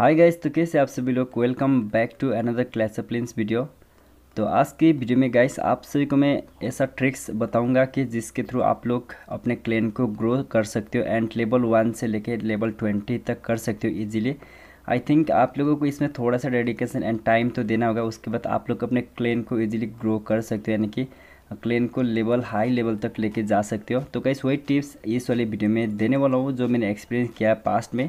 hi guys तो कैसे आप सभी लोग welcome back to another Clash Clans video तो आज की वीडियो में गाइस आप सभी को मैं ऐसा ट्रिक्स बताऊंगा कि जिसके थ्रू आप लोग अपने क्लेन को ग्रो कर सकते हो एंड लेवल वन से लेके लेवल ट्वेंटी तक कर सकते हो इजीली आई थिंक आप लोगों को इसमें थोड़ा सा डेडिकेशन एंड टाइम तो देना होगा उसके बाद आप लोग अपने क्लेन को ईजिली ग्रो कर सकते हो यानी कि क्लेन को लेवल हाई लेवल तक लेके जा सकते हो तो गाइस वही टिप्स इस वाली वीडियो में देने वाला हूँ जो मैंने एक्सपीरियंस किया है पास्ट में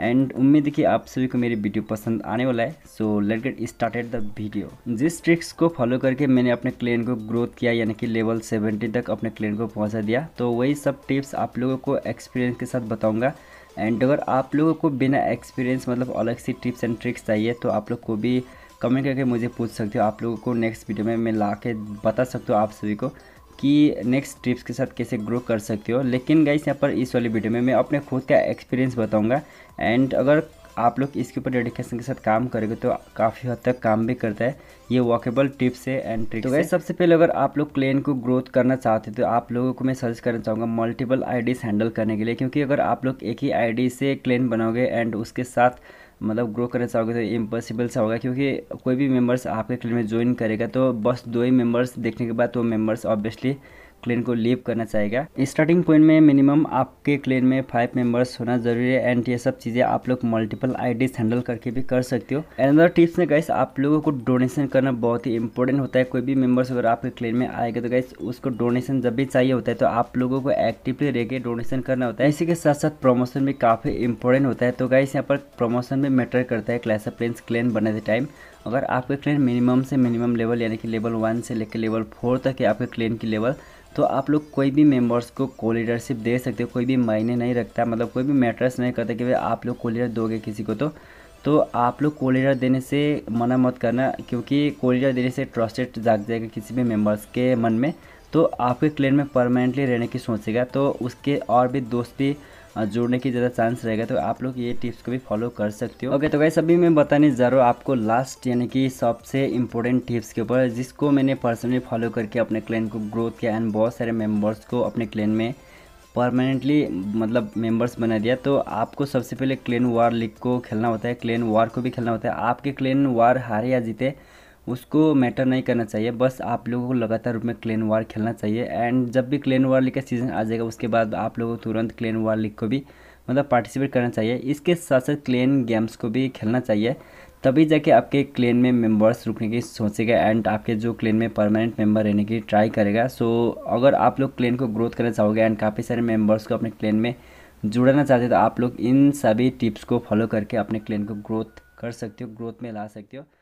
एंड उम्मीद है कि आप सभी को मेरी वीडियो पसंद आने वाला है so let get started the video जिस ट्रिक्स को फॉलो करके मैंने अपने क्लेन को ग्रोथ किया यानी कि लेवल 70 तक अपने क्लेन को पहुंचा दिया तो वही सब टिप्स आप लोगों को एक्सपीरियंस के साथ बताऊंगा एंड अगर आप लोगों को बिना एक्सपीरियंस मतलब अलग सी टिप्स एंड ट्रिक्स चाहिए तो आप लोग को भी कमेंट करके मुझे पूछ सकते हो आप लोगों को नेक्स्ट वीडियो में मैं ला के बता सकता हूँ आप सभी को कि नेक्स्ट ट्रिप्स के साथ कैसे ग्रो कर सकते हो लेकिन गाइस यहाँ पर इस वाली वीडियो में मैं अपने खुद का एक्सपीरियंस बताऊँगा एंड अगर आप लोग इसके ऊपर डेडिकेशन के साथ काम करेंगे तो काफ़ी हद तक काम भी करता है ये वॉकेबल टिप्स है एंड ट्रिक्स तो गाइस सबसे पहले अगर आप लोग क्लेन को ग्रोथ करना चाहते तो आप लोगों को मैं सजेस्ट करना चाहूँगा मल्टीपल आईडीज़ हैंडल करने के लिए क्योंकि अगर आप लोग एक ही आईडी से क्लेन बनाओगे एंड उसके साथ मतलब ग्रो करना चाहोगे तो इम्पॉसिबल सा होगा क्योंकि कोई भी मेम्बर्स आपके क्लब में ज्वाइन करेगा तो बस दो ही मेंबर्स देखने के बाद तो मेम्बर्स ऑब्वियसली क्लेन को लीव करना चाहेगा स्टार्टिंग पॉइंट में मिनिमम आपके क्लेन में फाइव मेंबर्स होना जरूरी है एंड ये सब चीज़ें आप लोग मल्टीपल आईडीज हैंडल करके भी कर सकते हो अदर टिप्स में गाइस आप लोगों को डोनेशन करना बहुत ही इंपॉर्टेंट होता है कोई भी मेंबर्स अगर आपके क्लेन में आएगा तो गाइस उसको डोनेशन जब भी चाहिए होता है तो आप लोगों को एक्टिवली रह डोनेशन करना होता है इसी के साथ साथ प्रमोशन भी काफ़ी इंपॉर्टेंट होता है तो गाइस यहाँ पर प्रमोशन भी मैटर करता है क्लैश ऑफ प्लेन्स क्लेन बनाते टाइम अगर आपके क्लेन मिनिमम से मिनिमम लेवल यानी कि लेवल वन से लेकर लेवल फोर तक है आपके क्लेन की लेवल तो आप लोग कोई भी मेंबर्स को लीडरशिप दे सकते हो कोई भी मायने नहीं रखता मतलब कोई भी मैटर्स नहीं करता कि भाई आप लोग लीडर दोगे किसी को तो तो आप लोग लीडर देने से मना मत करना क्योंकि लीडर देने से ट्रस्टेड जाग जाएगा किसी भी मेंबर्स के मन में तो आपके क्लेन में परमानेंटली रहने की सोचेगा तो उसके और भी दोस्त भी जोड़ने की ज़्यादा चांस रहेगा तो आप लोग ये टिप्स को भी फॉलो कर सकते हो ओके तो वैसे अभी मैं बताने जा रहा हूँ आपको लास्ट यानी कि सबसे इंपॉर्टेंट टिप्स के ऊपर जिसको मैंने पर्सनली फॉलो करके अपने क्लैन को ग्रोथ किया एंड बहुत सारे मेम्बर्स को अपने क्लैन में परमानेंटली मतलब मेंबर्स बना दिया तो आपको सबसे पहले क्लेन वार लीग को खेलना होता है क्लेन वार को भी खेलना होता है आपके क्लेन वार हारे या जीते उसको मैटर नहीं करना चाहिए बस आप लोगों को लगातार रूप में क्लेन वार खेलना चाहिए एंड जब भी क्लेन वार लीग का सीज़न आ जाएगा उसके बाद आप लोगों को तुरंत क्लेन वार लीग को भी मतलब पार्टिसिपेट करना चाहिए इसके साथ साथ क्लेन गेम्स को भी खेलना चाहिए तभी जाके आपके क्लेन में मेंबर्स रुकने की सोचेगा एंड आपके जो क्लेन में परमानेंट मेंबर रहने की ट्राई करेगा सो so, अगर आप लोग क्लेन को ग्रोथ करना चाहोगे एंड काफ़ी सारे मेंबर्स को अपने क्लेन में जुड़ना चाहते हो तो आप लोग इन सभी टिप्स को फॉलो करके अपने क्लेन को ग्रोथ कर सकते हो ग्रोथ में ला सकते हो